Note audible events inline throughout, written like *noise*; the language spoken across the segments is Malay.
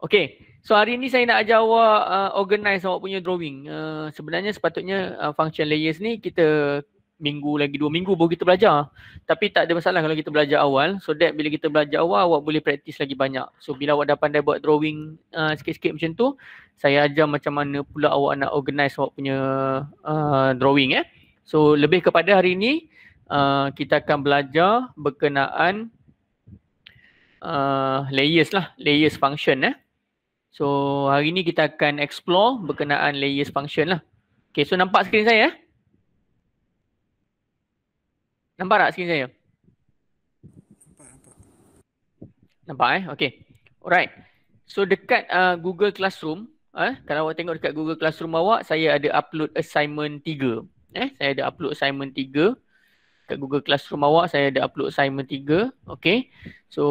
Okay. So hari ni saya nak ajar awak uh, organize awak punya drawing. Uh, sebenarnya sepatutnya uh, function layers ni kita minggu lagi dua minggu baru kita belajar. Tapi tak ada masalah kalau kita belajar awal. So that bila kita belajar awal, awak boleh practice lagi banyak. So bila awak dah pandai buat drawing uh, sikit-sikit macam tu, saya ajar macam mana pula awak nak organize awak punya uh, drawing eh. So lebih kepada hari ni, uh, kita akan belajar berkenaan uh, layers lah. Layers function eh. So hari ni kita akan explore berkenaan layers function lah. Okay so nampak skrin saya? Eh? Nampak tak skrin saya? Nampak, eh? Okay. Alright. So dekat uh, Google Classroom, eh, kalau awak tengok dekat Google Classroom awak, saya ada upload assignment tiga. Eh, saya ada upload assignment tiga. Dekat Google Classroom awak, saya ada upload assignment tiga. Okay. So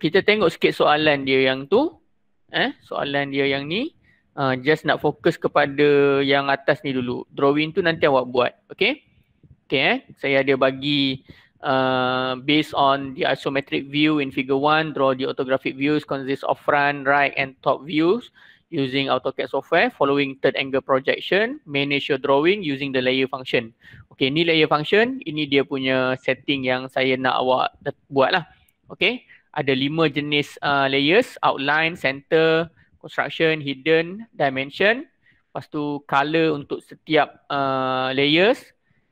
kita tengok sikit soalan dia yang tu eh soalan dia yang ni uh, just nak fokus kepada yang atas ni dulu drawing tu nanti awak buat okay? Okay, eh saya ada bagi uh, based on the isometric view in figure one. draw the orthographic views consists of front right and top views using AutoCAD software following third angle projection manage your drawing using the layer function Okay, ni layer function ini dia punya setting yang saya nak awak buatlah Okay ada lima jenis uh, layers outline, center, construction, hidden, dimension. Lepas tu color untuk setiap uh, layers,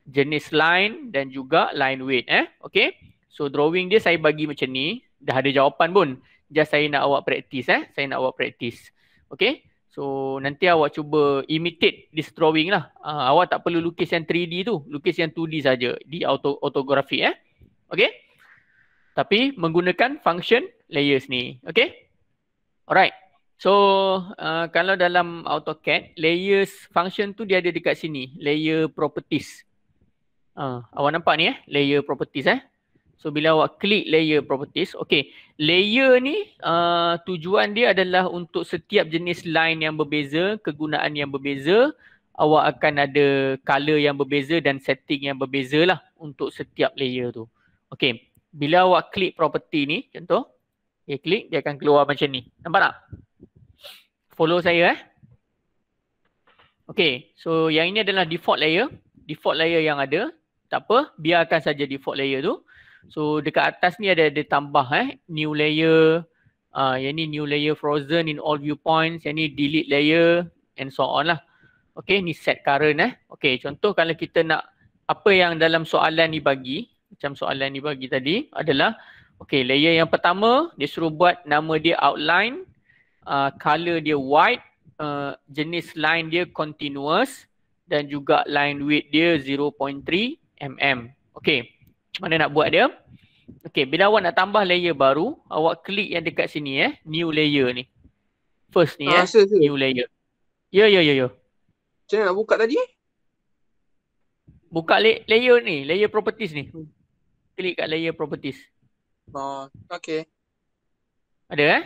jenis line dan juga line weight eh. Okay. So drawing dia saya bagi macam ni. Dah ada jawapan pun. Just saya nak awak practice eh. Saya nak awak practice. Okay. So nanti awak cuba imitate this drawing lah. Uh, awak tak perlu lukis yang 3D tu. Lukis yang 2D saja di auto autografi. eh. Okay tapi menggunakan function layers ni. Okay. Alright. So uh, kalau dalam AutoCAD, layers function tu dia ada dekat sini. Layer properties. Uh, awak nampak ni eh? Layer properties eh. So bila awak klik layer properties, okay. Layer ni uh, tujuan dia adalah untuk setiap jenis line yang berbeza, kegunaan yang berbeza, awak akan ada color yang berbeza dan setting yang berbeza lah untuk setiap layer tu. Okay bila awak klik property ni contoh dia eh, klik dia akan keluar macam ni nampak tak follow saya eh Okay, so yang ini adalah default layer default layer yang ada tak apa biarkan saja default layer tu so dekat atas ni ada ada tambah eh new layer uh, yang ni new layer frozen in all viewpoints yang ni delete layer and so on lah okey ni set current eh okey contoh kalau kita nak apa yang dalam soalan ni bagi macam soalan ni bagi tadi adalah okay layer yang pertama dia suruh buat nama dia outline uh, ah, color dia white uh, jenis line dia continuous dan juga line width dia 0.3 mm okay mana nak buat dia okay bila awak nak tambah layer baru awak klik yang dekat sini eh new layer ni first ni ah, eh uh, so, new layer ya ya ya ya macam nak buka tadi Buka layer ni, layer properties ni. Hmm klik kat layer properties. Oh, okay. Ada eh?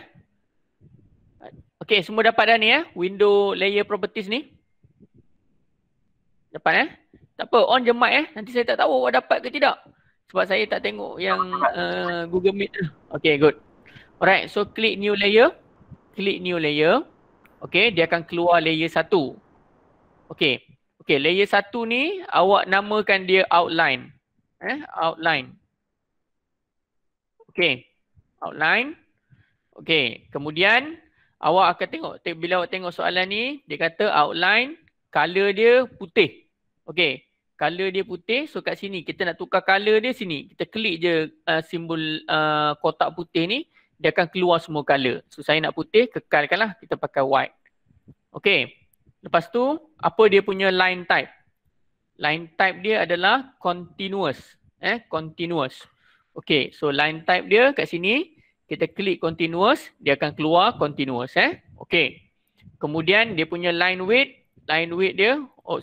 Okay, semua dapat dah ni eh? Window layer properties ni. Dapat eh? Tak apa, on je mic eh. Nanti saya tak tahu awak dapat ke tidak. Sebab saya tak tengok yang uh, Google Meet. Okay, good. Alright, so klik new layer. Klik new layer. Okay, dia akan keluar layer satu. Okay. Okay, layer satu ni awak namakan dia outline. Eh, outline. Okay. Outline. Okay. Kemudian awak akan tengok. Bila awak tengok soalan ni, dia kata outline color dia putih. Okay. Color dia putih. So kat sini kita nak tukar color dia sini. Kita klik je uh, simbol uh, kotak putih ni. Dia akan keluar semua color. So saya nak putih, kekalkanlah. Kita pakai white. Okay. Lepas tu, apa dia punya line type? Line type dia adalah continuous. Eh, continuous. Okay, so line type dia kat sini. Kita klik continuous, dia akan keluar continuous eh. Okay. Kemudian dia punya line width. Line width dia, oh,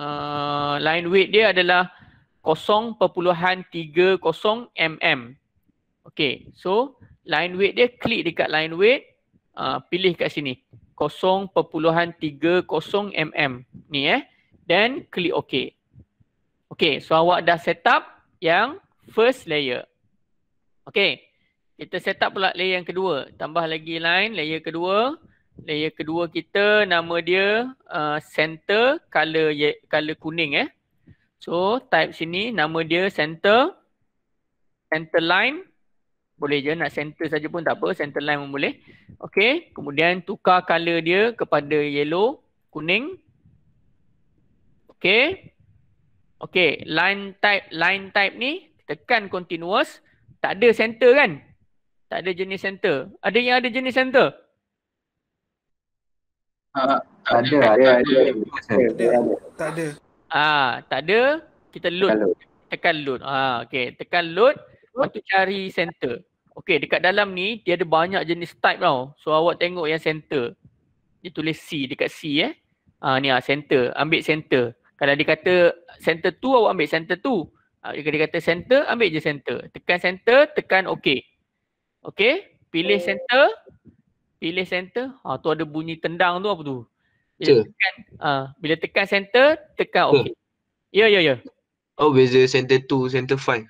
uh, line width dia adalah 0.30 mm. Okay, so line width dia klik dekat line width. Uh, pilih kat sini. 0.30 mm. Ni eh. Then klik okay. Okay, so awak dah set up yang first layer. Okay. Kita set up pula layer yang kedua. Tambah lagi line layer kedua. Layer kedua kita nama dia uh, center color color kuning eh. So type sini nama dia center. Center line. Boleh je nak center saja pun tak apa. Center line pun boleh. Okay. Kemudian tukar color dia kepada yellow kuning. Okay. Okay. Line type line type ni tekan continuous tak ada center kan tak ada jenis center ada yang ada jenis center uh, ada, ada, ada, ada, ada, ada, ada tak ada ah ha, tak ada kita load tekan load ah ha, okey tekan load untuk cari center okey dekat dalam ni dia ada banyak jenis type tau so awak tengok yang center dia tulis C dekat C eh ah ha, ni ah ha, center ambil center kalau dia kata center tu awak ambil center tu Uh, dia kata center, ambil je center. Tekan center, tekan OK. OK, pilih center. Pilih center. Ha, tu ada bunyi tendang tu apa tu. Bila, tekan, uh, bila tekan center, tekan OK. Ya, ya, ya. Oh, beza center 2, center 5.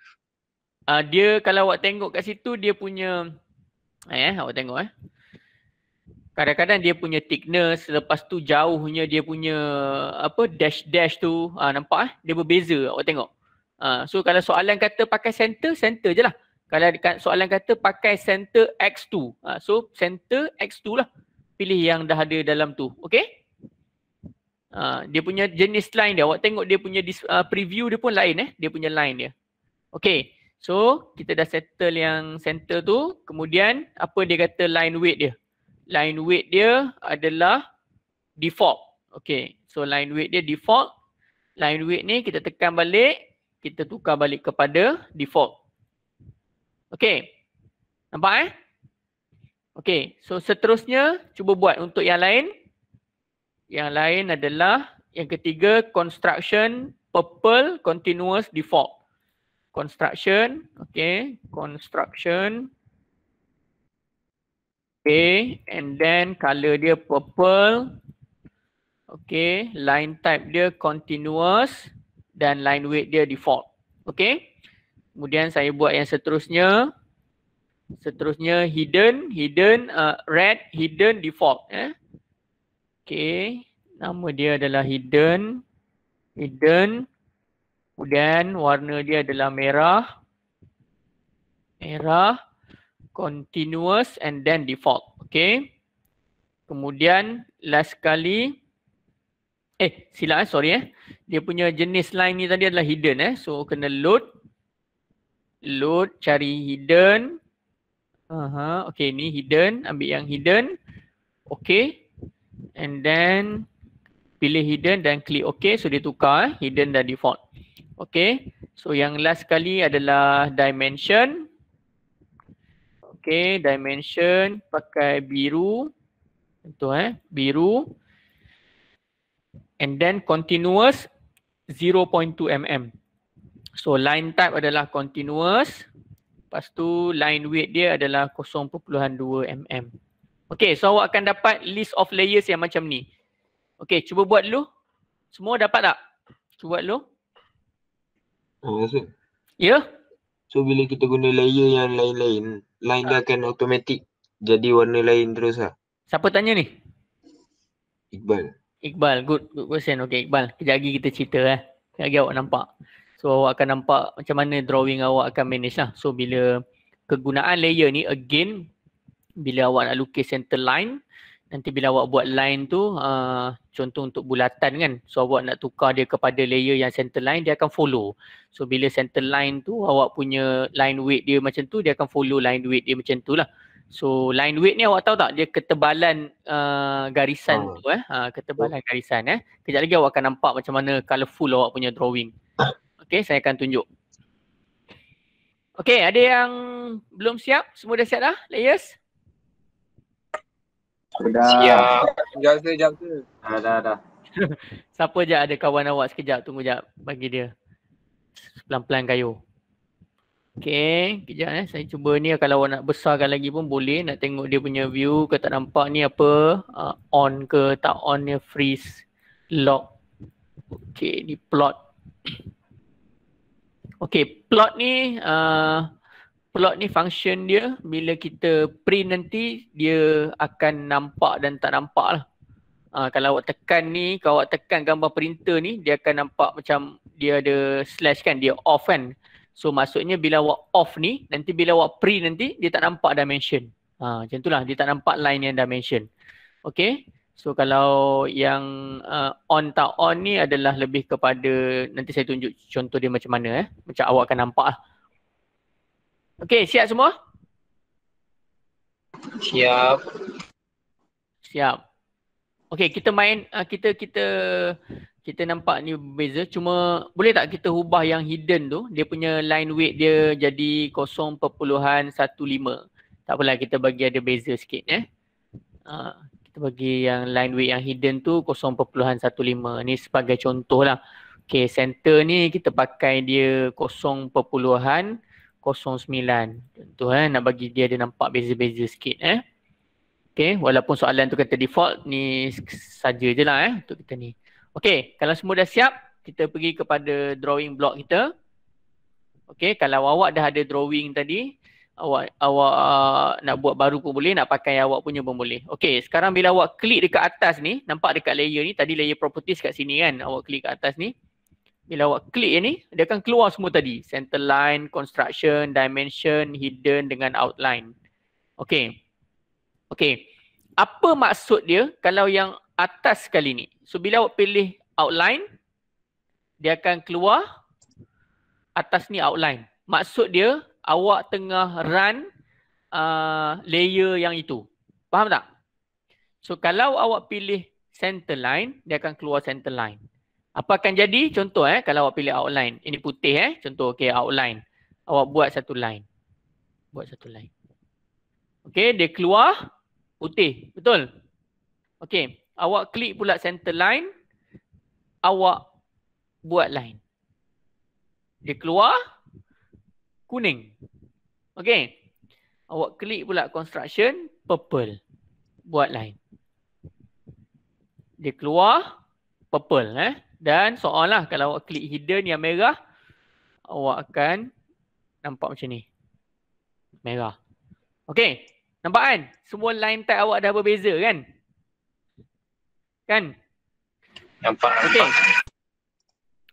Uh, dia kalau awak tengok kat situ, dia punya eh, awak tengok eh. Kadang-kadang dia punya thickness, lepas tu jauhnya dia punya apa dash-dash tu, uh, nampak eh? Dia berbeza, awak tengok. Ha, so kalau soalan kata pakai center, center je lah. Kalau soalan kata pakai center X2. Uh, ha, so center X2 lah. Pilih yang dah ada dalam tu. Okay. Uh, ha, dia punya jenis line dia. Awak tengok dia punya dis, uh, preview dia pun lain eh. Dia punya line dia. Okay. So kita dah settle yang center tu. Kemudian apa dia kata line weight dia. Line weight dia adalah default. Okay. So line weight dia default. Line weight ni kita tekan balik kita tukar balik kepada default. Okay. Nampak eh? Okay. So seterusnya cuba buat untuk yang lain. Yang lain adalah yang ketiga construction purple continuous default. Construction. Okay. Construction. Okay. And then color dia purple. Okay. Line type dia continuous. Continuous dan line weight dia default. Okay. Kemudian saya buat yang seterusnya. Seterusnya hidden, hidden, uh, red, hidden, default. Eh. Okay. Nama dia adalah hidden. Hidden. Kemudian warna dia adalah merah. Merah. Continuous and then default. Okay. Kemudian last kali. Kemudian. Eh sila eh sorry eh. Dia punya jenis line ni tadi adalah hidden eh. So kena load. Load cari hidden. Aha, okay ni hidden. Ambil yang hidden. Okay. And then pilih hidden dan klik okay. So dia tukar eh. hidden dan default. Okay. So yang last kali adalah dimension. Okay dimension pakai biru. Contoh eh biru and then continuous 0.2 mm. So line type adalah continuous. Lepas tu line width dia adalah 0.2 mm. Okay so awak akan dapat list of layers yang macam ni. Okay cuba buat dulu. Semua dapat tak? Cuba buat dulu. Oh, so, ya? Yeah? So bila kita guna layer yang lain-lain, line dia uh. akan automatik jadi warna lain terus lah. Siapa tanya ni? Iqbal. Iqbal, good, good question. Okay, Iqbal. Kejap lagi kita cerita eh. Kejap lagi awak nampak. So, awak akan nampak macam mana drawing awak akan manage lah. So, bila kegunaan layer ni again, bila awak nak lukis center line, nanti bila awak buat line tu, uh, contoh untuk bulatan kan. So, awak nak tukar dia kepada layer yang center line, dia akan follow. So, bila center line tu, awak punya line weight dia macam tu, dia akan follow line weight dia macam tu lah. So line weight ni awak tahu tak dia ketebalan uh, garisan oh. tu eh. Ha, ketebalan oh. garisan eh. Kejap lagi awak akan nampak macam mana colourful awak punya drawing. *coughs* Okay saya akan tunjuk. Okay ada yang belum siap? Semua dah siap dah? Layers? Sudah. Siap. Jangan saya jam tu. Dah dah *laughs* Siapa je ada kawan awak sekejap tunggu jap bagi dia. Pelan-pelan kayuh. Okay, kejap eh. Saya cuba ni kalau nak besarkan lagi pun boleh. Nak tengok dia punya view ke tak nampak ni apa. Uh, on ke tak on ni freeze. Lock. Okay, ni plot. Okay, plot ni uh, plot ni function dia bila kita print nanti dia akan nampak dan tak nampak lah. Uh, kalau awak tekan ni, kalau awak tekan gambar printer ni dia akan nampak macam dia ada slash kan, dia off kan. So maksudnya bila awak off ni, nanti bila awak pre nanti dia tak nampak dimension. Ha, macam itulah dia tak nampak line yang dimension. Okay. So kalau yang uh, on tak on ni adalah lebih kepada nanti saya tunjuk contoh dia macam mana eh. Macam awak akan nampak lah. Okay siap semua? Siap. Siap. Okay kita main, uh, kita kita kita nampak ni berbeza cuma boleh tak kita ubah yang hidden tu dia punya line weight dia jadi 0.15 tak apalah kita bagi ada beza sikit eh uh, kita bagi yang line weight yang hidden tu 0.15 ni sebagai contoh lah Okay, center ni kita pakai dia 0.09 Contoh eh, nak bagi dia ada nampak beza-beza sikit eh Okay, walaupun soalan tu kata default ni saja je lah eh untuk kita ni Okey, kalau semua dah siap, kita pergi kepada drawing block kita. Okey, kalau awak dah ada drawing tadi, awak awak uh, nak buat baru pun boleh, nak pakai yang awak punya pun boleh. Okey, sekarang bila awak klik dekat atas ni, nampak dekat layer ni, tadi layer properties kat sini kan, awak klik kat atas ni. Bila awak klik yang ni, dia akan keluar semua tadi. Center line, construction, dimension, hidden dengan outline. Okey. Okey. Apa maksud dia kalau yang atas sekali ni? So bila awak pilih outline, dia akan keluar atas ni outline. Maksud dia awak tengah run uh, layer yang itu. Faham tak? So kalau awak pilih center line, dia akan keluar center line. Apa akan jadi? Contoh eh, kalau awak pilih outline. Ini putih eh. Contoh okay, outline. Awak buat satu line. Buat satu line. Okay, dia keluar putih. Betul? Okay. Awak klik pula center line. Awak buat line. Dia keluar kuning. Okay. Awak klik pula construction purple. Buat line. Dia keluar purple. Eh. Dan soal lah kalau awak klik hidden yang merah. Awak akan nampak macam ni. Merah. Okay. Nampak kan? Semua line tag awak dah berbeza kan? kan nampak okey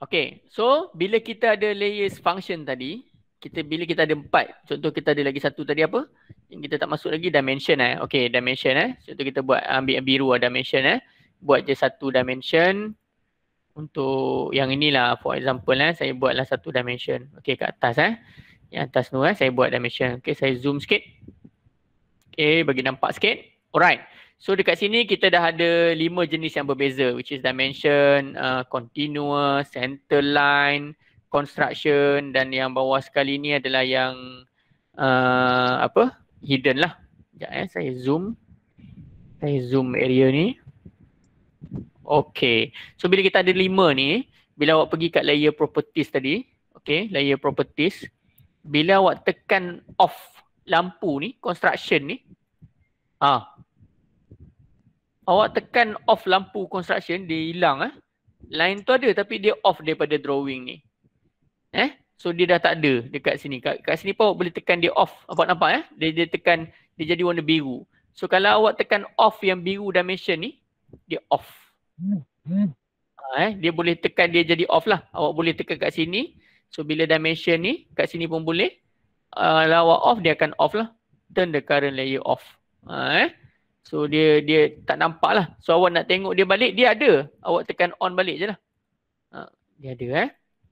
okey so bila kita ada layers function tadi kita bila kita ada empat contoh kita ada lagi satu tadi apa yang kita tak masuk lagi dimension eh okey dimension eh contoh kita buat ambil yang biru ah, dimension eh buat je satu dimension untuk yang inilah for example eh saya buatlah satu dimension okey kat atas eh yang atas tu eh saya buat dimension okey saya zoom sikit okey bagi nampak sikit alright So dekat sini kita dah ada lima jenis yang berbeza which is dimension, uh, continuous, center line, construction dan yang bawah sekali ni adalah yang uh, apa? hidden lah. Sekejap eh saya zoom. Saya zoom area ni. Okay. So bila kita ada lima ni, bila awak pergi kat layer properties tadi, okay, layer properties, bila awak tekan off lampu ni, construction ni, ah, awak tekan off lampu construction dia hilang eh. Line tu ada tapi dia off daripada drawing ni. Eh? So dia dah tak ada dekat sini. Kat, kat sini pun awak boleh tekan dia off. Apa nampak eh? Dia dia tekan dia jadi warna biru. So kalau awak tekan off yang biru dimension ni, dia off. Ha, eh? Dia boleh tekan dia jadi off lah. Awak boleh tekan kat sini. So bila dimension ni, kat sini pun boleh. Uh, kalau awak off, dia akan off lah. Turn the current layer off. Ha, eh? So dia dia tak nampak lah. So awak nak tengok dia balik, dia ada. Awak tekan on balik je lah. Ha, dia ada eh.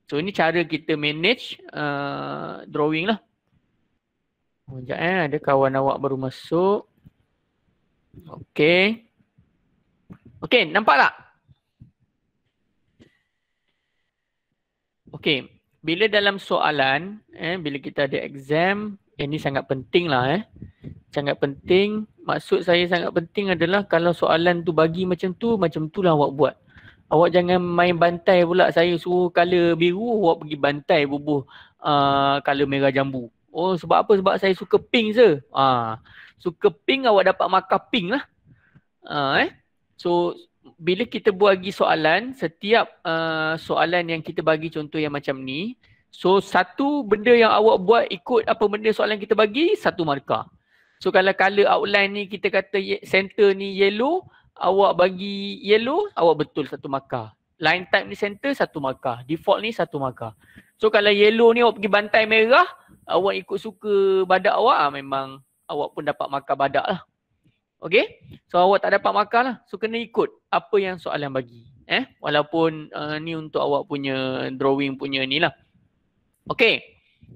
So ini cara kita manage uh, drawing lah. Oh, sekejap eh, ada kawan awak baru masuk. Okay. Okay, nampak tak? Okay, bila dalam soalan, eh, bila kita ada exam, ini eh, sangat penting lah eh sangat penting maksud saya sangat penting adalah kalau soalan tu bagi macam tu macam tu lah awak buat awak jangan main bantai pula saya suruh color biru awak pergi bantai bubuh a uh, color merah jambu oh sebab apa sebab saya suka pink se. ah uh, suka pink awak dapat markah pink lah uh, eh so bila kita buat lagi soalan setiap uh, soalan yang kita bagi contoh yang macam ni so satu benda yang awak buat ikut apa benda soalan kita bagi satu markah So kalau color outline ni kita kata center ni yellow, awak bagi yellow, awak betul satu markah. Line type ni center satu markah. Default ni satu markah. So kalau yellow ni awak pergi bantai merah, awak ikut suka badak awak ah memang awak pun dapat markah badak lah. Okay? So awak tak dapat markah lah. So kena ikut apa yang soalan bagi. Eh? Walaupun uh, ni untuk awak punya drawing punya ni lah. Okay.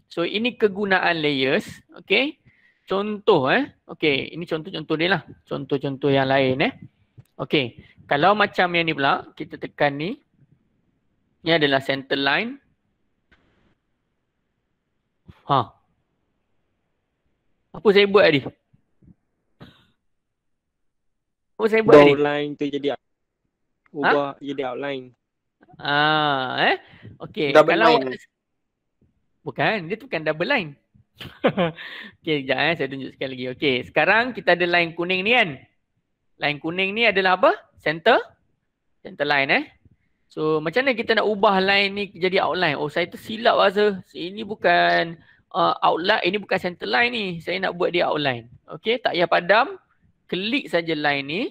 So ini kegunaan layers. Okay. Contoh eh. Okey, ini contoh-contoh dia lah. Contoh-contoh yang lain eh. Okey, kalau macam yang ni pula, kita tekan ni. Ni adalah center line. Ha. Apa saya buat tadi? Apa saya buat tadi? Outline tu jadi ha? ubah ha? jadi outline. Ah, eh. Okey, kalau line. bukan, dia tu bukan double line. *laughs* okay, sekejap eh. Saya tunjuk sekali lagi. Okay, sekarang kita ada line kuning ni kan. Line kuning ni adalah apa? Center. Center line eh. So, macam mana kita nak ubah line ni jadi outline? Oh, saya tersilap rasa. So, ini bukan uh, outline. Ini bukan center line ni. Saya nak buat dia outline. Okay, tak payah padam. Klik saja line ni.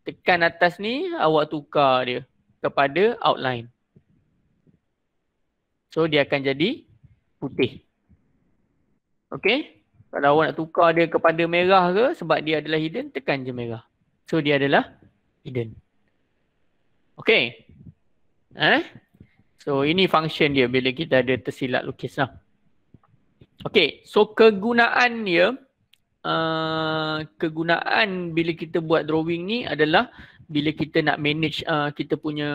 Tekan atas ni, awak tukar dia kepada outline. So, dia akan jadi putih. Okay. Kalau awak nak tukar dia kepada merah ke sebab dia adalah hidden, tekan je merah. So dia adalah hidden. Okay. Eh? So ini function dia bila kita ada tersilap lukis lah. Okay. So kegunaan dia, uh, kegunaan bila kita buat drawing ni adalah bila kita nak manage uh, kita punya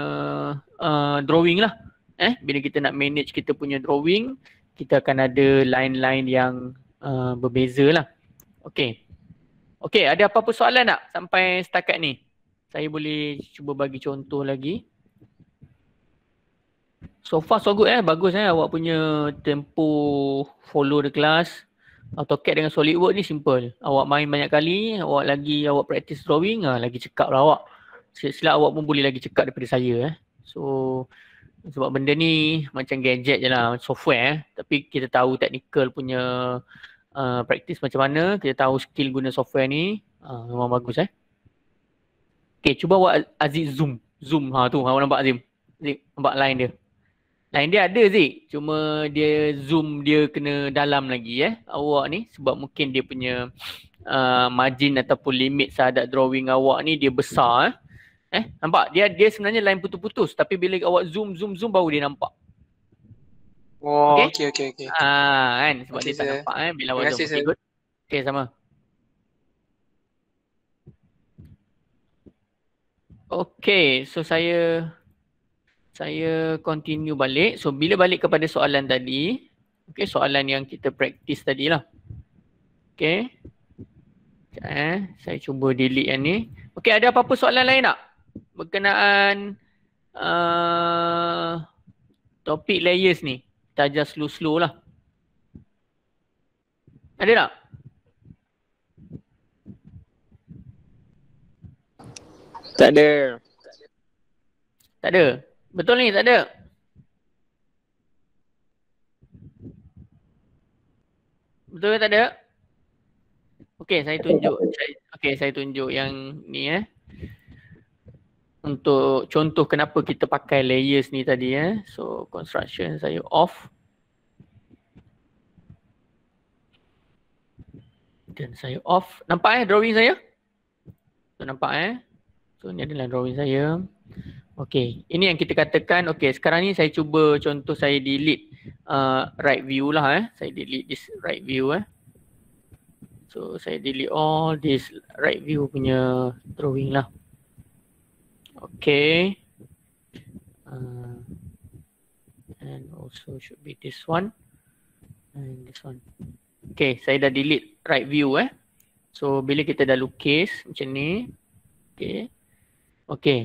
uh, drawing lah. Eh, bila kita nak manage kita punya drawing kita akan ada line-line yang uh, berbeza lah. Okay. Okay, ada apa-apa soalan tak sampai setakat ni? Saya boleh cuba bagi contoh lagi. So far so good eh. Bagus eh awak punya tempo follow the class. AutoCAD dengan SolidWork ni simple. Awak main banyak kali, awak lagi awak practice drawing, ah, lagi cekap lah awak. Silap-silap awak pun boleh lagi cekap daripada saya eh. So, sebab benda ni macam gadget je lah, software eh. Tapi kita tahu technical punya uh, practice macam mana, kita tahu skill guna software ni uh, memang bagus eh. Okay, cuba buat Aziz zoom. Zoom ha tu, ha, awak nampak Azim? Azim, nampak line dia. Line dia ada Zik, cuma dia zoom dia kena dalam lagi eh awak ni sebab mungkin dia punya uh, margin ataupun limit sahadat drawing awak ni dia besar eh. Eh, nampak? Dia dia sebenarnya line putus-putus tapi bila awak zoom zoom zoom baru dia nampak. Oh, okey okey okey. Okay, okay. Ah, kan sebab okay, dia tak saya. nampak eh bila awak zoom. Okey, okay, sama. Okey, so saya saya continue balik. So bila balik kepada soalan tadi, okey soalan yang kita praktis tadi lah. Okey. Eh, saya cuba delete yang ni. Okey, ada apa-apa soalan lain tak? berkenaan uh, topik layers ni. Tajar slow-slow lah. Ada tak? Tak ada. Tak ada. Betul ni tak ada. Betul ke tak ada? Okey, saya tunjuk. Okey, saya tunjuk yang ni eh untuk contoh kenapa kita pakai layers ni tadi ya. So construction saya off. Dan saya off. Nampak eh drawing saya? So nampak eh. So ni adalah drawing saya. Okay. Ini yang kita katakan. Okay sekarang ni saya cuba contoh saya delete uh, right view lah eh. Saya delete this right view eh. So saya delete all this right view punya drawing lah okay uh, and also should be this one and this one okay saya dah delete right view eh so bila kita dah lukis macam ni okay okay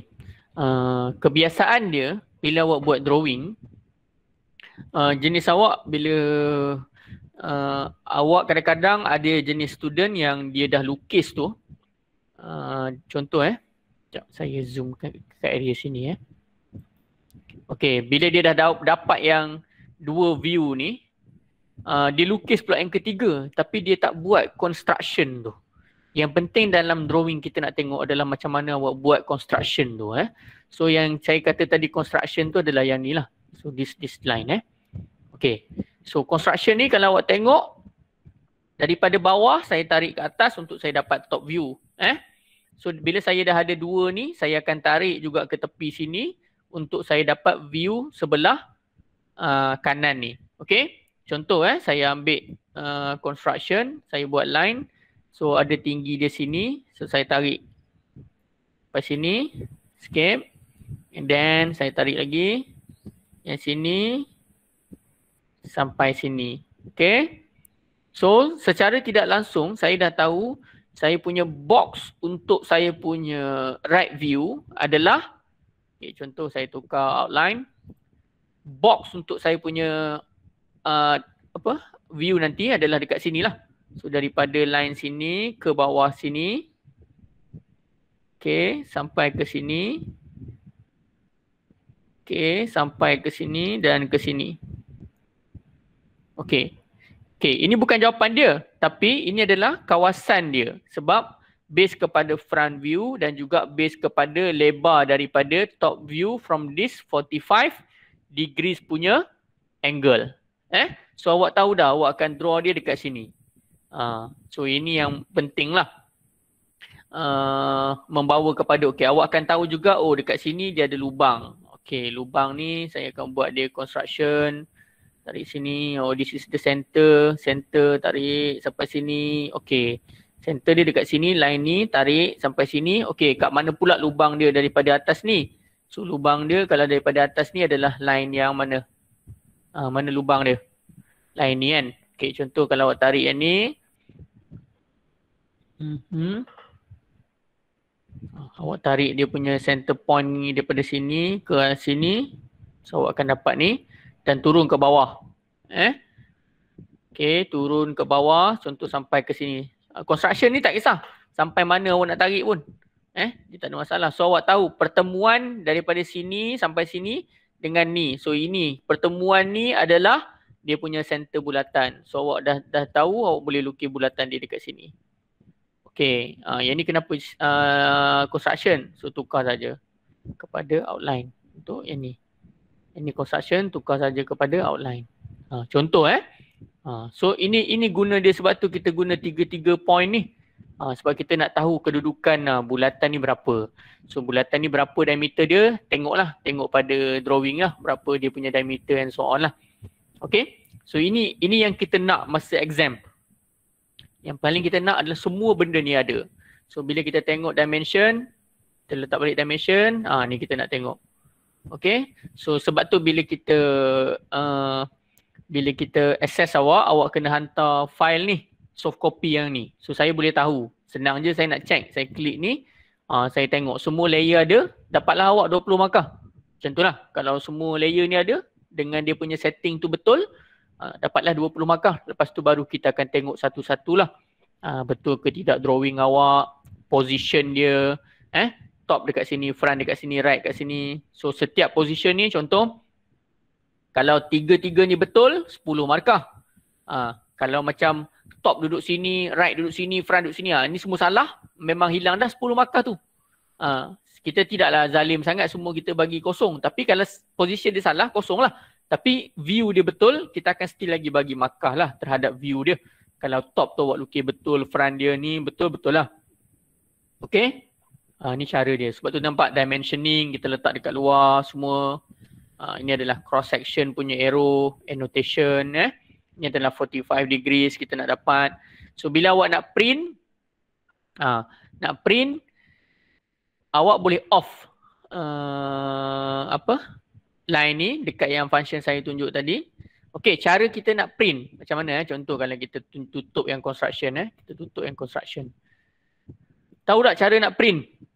uh, kebiasaan dia bila awak buat drawing uh, jenis awak bila uh, awak kadang-kadang ada jenis student yang dia dah lukis tu uh, contoh eh Sekejap saya zoom ke, ke area sini eh. Okay bila dia dah dapat yang dua view ni uh, dia lukis pula yang ketiga tapi dia tak buat construction tu. Yang penting dalam drawing kita nak tengok adalah macam mana awak buat construction tu eh. So yang saya kata tadi construction tu adalah yang ni lah. So this this line eh. Okay. So construction ni kalau awak tengok daripada bawah saya tarik ke atas untuk saya dapat top view eh. So bila saya dah ada dua ni, saya akan tarik juga ke tepi sini untuk saya dapat view sebelah uh, kanan ni. Okay. Contoh eh, saya ambil uh, construction, saya buat line. So ada tinggi dia sini. So saya tarik lepas sini. Escape. And then saya tarik lagi yang sini sampai sini. Okay. So secara tidak langsung saya dah tahu saya punya box untuk saya punya right view adalah okay, contoh saya tukar outline box untuk saya punya uh, apa view nanti adalah dekat sini lah. So daripada line sini ke bawah sini okay sampai ke sini okay sampai ke sini dan ke sini okay Okay, ini bukan jawapan dia tapi ini adalah kawasan dia sebab base kepada front view dan juga base kepada lebar daripada top view from this 45 degrees punya angle. Eh, So awak tahu dah awak akan draw dia dekat sini. Uh, so ini yang penting lah. Uh, ah, membawa kepada okay awak akan tahu juga oh dekat sini dia ada lubang. Okay lubang ni saya akan buat dia construction tarik sini oh this is the center center tarik sampai sini okey center dia dekat sini line ni tarik sampai sini okey kat mana pula lubang dia daripada atas ni so lubang dia kalau daripada atas ni adalah line yang mana uh, mana lubang dia line ni kan okey contoh kalau awak tarik yang ni mm-hmm. awak tarik dia punya center point ni daripada sini ke sini so awak akan dapat ni dan turun ke bawah. Eh? Okay, turun ke bawah. Contoh sampai ke sini. Ah, construction ni tak kisah. Sampai mana awak nak tarik pun. Eh? Dia tak ada masalah. So awak tahu pertemuan daripada sini sampai sini dengan ni. So ini pertemuan ni adalah dia punya center bulatan. So awak dah dah tahu awak boleh lukis bulatan dia dekat sini. Okay. Uh, ah, yang ni kenapa uh, construction. So tukar saja kepada outline untuk yang ni ini construction tukar saja kepada outline. Ha, contoh eh. Ha, so ini ini guna dia sebab tu kita guna tiga-tiga point ni. Ha, sebab kita nak tahu kedudukan ha, bulatan ni berapa. So bulatan ni berapa diameter dia tengoklah. Tengok pada drawing lah berapa dia punya diameter and so on lah. Okay. So ini ini yang kita nak masa exam. Yang paling kita nak adalah semua benda ni ada. So bila kita tengok dimension, kita letak balik dimension, ah ha, ni kita nak tengok. Okay, so sebab tu bila kita uh, bila kita access awak, awak kena hantar file ni, soft copy yang ni. So saya boleh tahu. Senang je saya nak check. Saya klik ni, uh, saya tengok semua layer ada, dapatlah awak 20 markah. Macam tu lah. Kalau semua layer ni ada, dengan dia punya setting tu betul, uh, dapatlah 20 markah. Lepas tu baru kita akan tengok satu-satulah. Uh, betul ke tidak drawing awak, position dia, eh Stop dekat sini, front dekat sini, right dekat sini. So setiap position ni contoh kalau tiga-tiga ni betul, sepuluh markah. Ha, kalau macam top duduk sini, right duduk sini, front duduk sini, ha, ni semua salah, memang hilang dah sepuluh markah tu. Ha, kita tidaklah zalim sangat semua kita bagi kosong. Tapi kalau position dia salah, kosong lah. Tapi view dia betul, kita akan still lagi bagi markah lah terhadap view dia. Kalau top tu buat lukis betul, front dia ni betul-betul lah. Okay? Uh, ni cara dia. Sebab tu nampak dimensioning kita letak dekat luar semua. Uh, ini adalah cross section punya arrow annotation eh. Ini adalah 45 degrees kita nak dapat. So bila awak nak print uh, nak print awak boleh off uh, apa line ni dekat yang function saya tunjuk tadi. Okay, cara kita nak print macam mana eh? Contoh kalau kita tutup yang construction eh, kita tutup yang construction. Tahu tak cara nak print?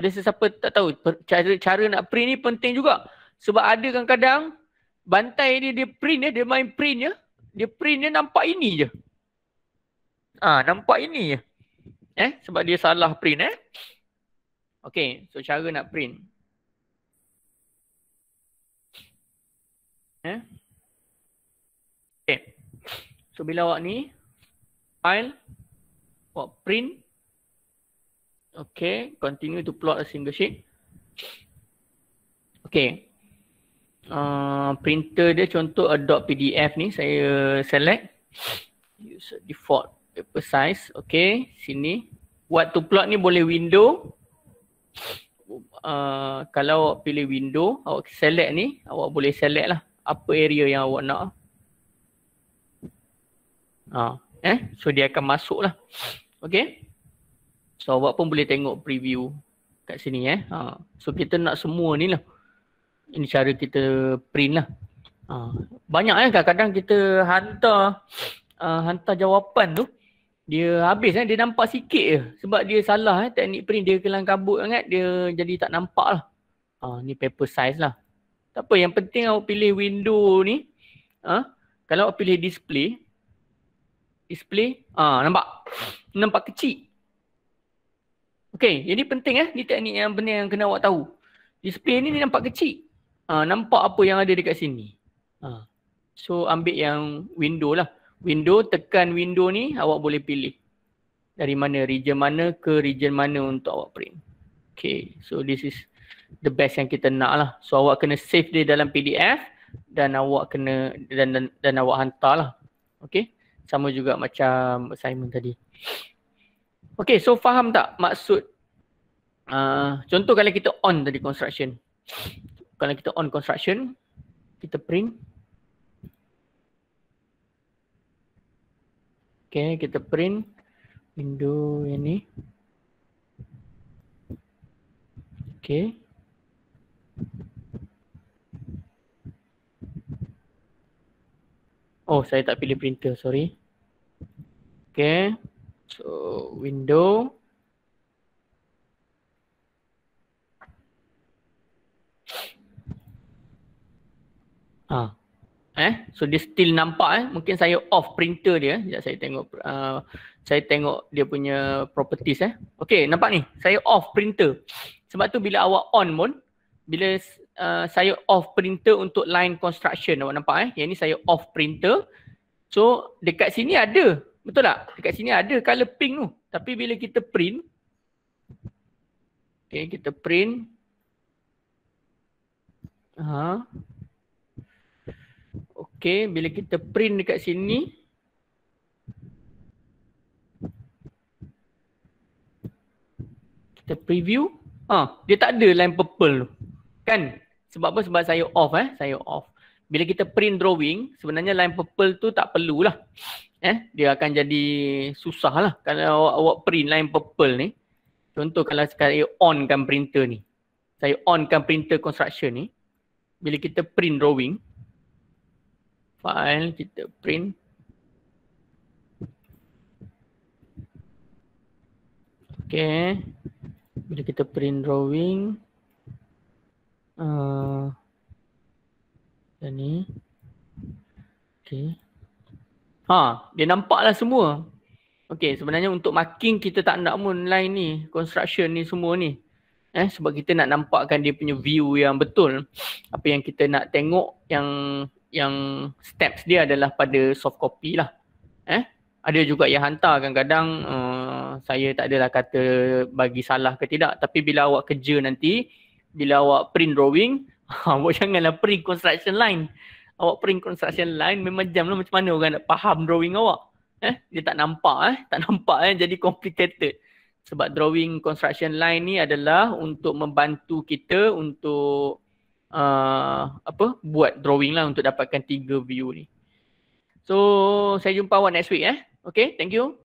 ada sesiapa tak tahu cara cara nak print ni penting juga sebab ada kadang-kadang bantai ni dia print ya dia main print ya dia print dia nampak ini je ah ha, nampak ini je eh sebab dia salah print eh Okay, so cara nak print eh Okay. so bila awak ni file awak print Okay, continue to plot a single sheet. Okay. Uh, printer dia contoh adopt PDF ni saya select use default paper size okay sini buat to plot ni boleh window uh, kalau awak pilih window awak select ni awak boleh select lah apa area yang awak nak uh, eh so dia akan masuk lah okay So awak pun boleh tengok preview kat sini eh. Ha. So kita nak semua ni lah. Ini cara kita print lah. Ha. Banyak kan eh, kadang-kadang kita hantar *sniffs* uh, hantar jawapan tu. Dia habis eh. Dia nampak sikit je. Sebab dia salah eh. Teknik print dia kelang kabut sangat. Dia jadi tak nampak lah. Ha. Ni paper size lah. Tak apa. Yang penting awak pilih window ni. Ha. Kalau awak pilih display. Display. Ha. Nampak? Nampak kecil. Okay, yang ni penting eh. Ni teknik yang benda yang kena awak tahu. Display ni, ni nampak kecil. Ha, nampak apa yang ada dekat sini. Ha. So, ambil yang window lah. Window, tekan window ni, awak boleh pilih. Dari mana, region mana ke region mana untuk awak print. Okay, so this is the best yang kita nak lah. So, awak kena save dia dalam PDF dan awak kena dan dan, dan awak hantar lah. Okay, sama juga macam assignment tadi. Okay so faham tak maksud uh, contoh kalau kita on tadi construction. Kalau kita on construction, kita print. Okay kita print window yang ni. Okay. Oh saya tak pilih printer sorry. Okay. So window Ah, Eh, so dia still nampak eh. Mungkin saya off printer dia. Sekejap saya tengok uh, saya tengok dia punya properties eh. Okay, nampak ni. Saya off printer. Sebab tu bila awak on pun bila uh, saya off printer untuk line construction awak nampak eh. Yang ni saya off printer. So dekat sini ada Betul tak? Dekat sini ada color pink tu. Tapi bila kita print Okay, kita print ha. Okay, bila kita print dekat sini Kita preview ha. Dia tak ada line purple tu Kan? Sebab apa? Sebab saya off eh Saya off Bila kita print drawing Sebenarnya line purple tu tak perlulah eh dia akan jadi susah lah kalau awak, awak print line purple ni contoh kalau sekarang saya onkan printer ni saya onkan printer construction ni bila kita print drawing file kita print Okay. Bila kita print drawing. Uh, dan ni. Okay. Ha, dia nampaklah semua. Okey, sebenarnya untuk marking kita tak nak pun line ni, construction ni semua ni. Eh, sebab kita nak nampakkan dia punya view yang betul. Apa yang kita nak tengok yang yang steps dia adalah pada soft copy lah. Eh, ada juga yang hantar kadang-kadang uh, saya tak adalah kata bagi salah ke tidak. Tapi bila awak kerja nanti, bila awak print drawing, *laughs* awak janganlah print construction line awak print construction line memang jam lah macam mana orang nak faham drawing awak eh dia tak nampak eh tak *laughs* nampak eh jadi complicated sebab drawing construction line ni adalah untuk membantu kita untuk uh, apa buat drawing lah untuk dapatkan tiga view ni so saya jumpa awak next week eh okay thank you